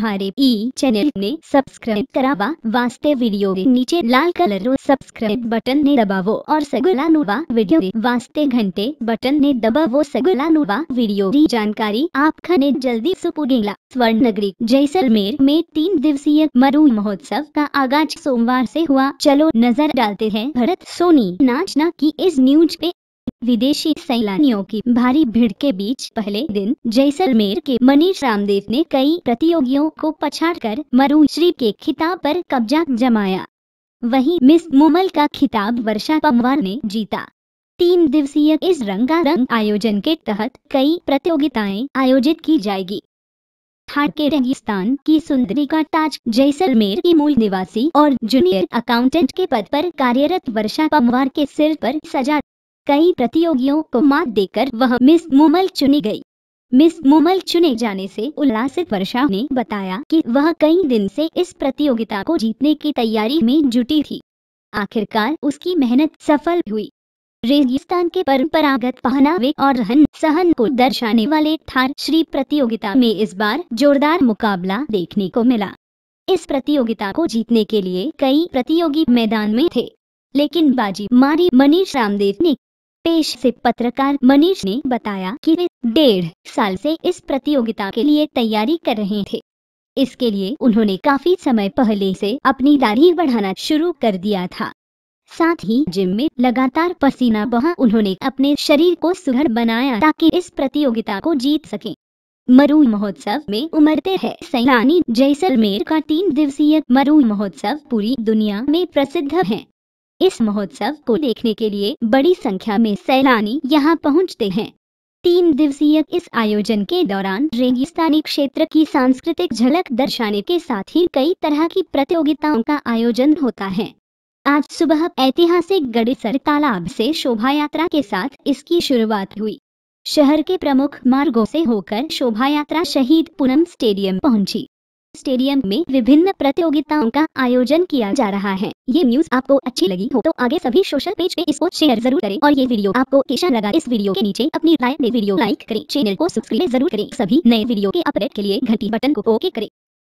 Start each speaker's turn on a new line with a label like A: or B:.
A: हमारे ई चैनल ने सब्सक्राइब करावा वास्ते वीडियो के नीचे लाल कलर रो सब्सक्राइब बटन ने दबावो और सगुला नुवा वीडियो वास्ते घंटे बटन ने दबावो सगुला नुवा वीडियो की जानकारी आप खाने जल्दी सुपुगेला स्वर्ण नगरी जैसलमेर में तीन दिवसीय मरु महोत्सव का आगाज सोमवार से हुआ चलो नजर डालते हैं भरत सोनी नाचना की इस न्यूज पे विदेशी सैलानियों की भारी भीड़ के बीच पहले दिन जैसलमेर के मनीष रामदेव ने कई प्रतियोगियों को पछाड़ कर मरू श्री के खिताब पर कब्जा जमाया वहीं मिस मुमल का खिताब वर्षा पमवार ने जीता तीन दिवसीय इस रंगारंग आयोजन के तहत कई प्रतियोगिताएं आयोजित की जाएगी के रेगिस्तान की सुंदरी का ताज जैसलमेर की मूल निवासी और जूनियर अकाउंटेंट के पद पर कार्यरत वर्षा पमवार के सिर पर सजा कई प्रतियोगियों को मात देकर वह मिस मुमल चुनी गई मिस मुमल चुने जाने से उल्लासित वर्षा ने बताया कि वह कई दिन से इस प्रतियोगिता को जीतने की तैयारी में जुटी थी आखिरकार उसकी मेहनत सफल हुई रेगिस्तान के परंपरागत पहनावे और रहन सहन को दर्शाने वाले थार श्री प्रतियोगिता में इस बार जोरदार मुकाबला देखने को मिला इस प्रतियोगिता को जीतने के लिए कई प्रतियोगी मैदान में थे लेकिन बाजी मारी मनीष रामदेव ने पेश से पत्रकार मनीष ने बताया कि वे डेढ़ साल से इस प्रतियोगिता के लिए तैयारी कर रहे थे इसके लिए उन्होंने काफी समय पहले से अपनी दाढ़ी बढ़ाना शुरू कर दिया था साथ ही जिम में लगातार पसीना बहा उन्होंने अपने शरीर को सुघड़ बनाया ताकि इस प्रतियोगिता को जीत सके मरु महोत्सव में उमरते हैं सैलानी जैसलमेर का तीन दिवसीय मरु महोत्सव पूरी दुनिया में प्रसिद्ध है इस महोत्सव को देखने के लिए बड़ी संख्या में सैलानी यहाँ पहुँचते हैं तीन दिवसीय इस आयोजन के दौरान रेगिस्तानी क्षेत्र की सांस्कृतिक झलक दर्शाने के साथ ही कई तरह की प्रतियोगिताओं का आयोजन होता है आज सुबह ऐतिहासिक गड़ेसर तालाब से शोभा यात्रा के साथ इसकी शुरुआत हुई शहर के प्रमुख मार्गों से होकर शोभा यात्रा शहीद पूनम स्टेडियम पहुंची स्टेडियम में विभिन्न प्रतियोगिताओं का आयोजन किया जा रहा है ये न्यूज आपको अच्छी लगी हो तो आगे सभी सोशल पेज पे इसको शेयर जरूर करें और ये वीडियो आपको कैसा लगा इस वीडियो के नीचे अपनी राय में वीडियो लाइक करें चैनल को सब्सक्राइब जरूर करें सभी नए वीडियो के अपडेट के लिए घंटी बटन को ओके करें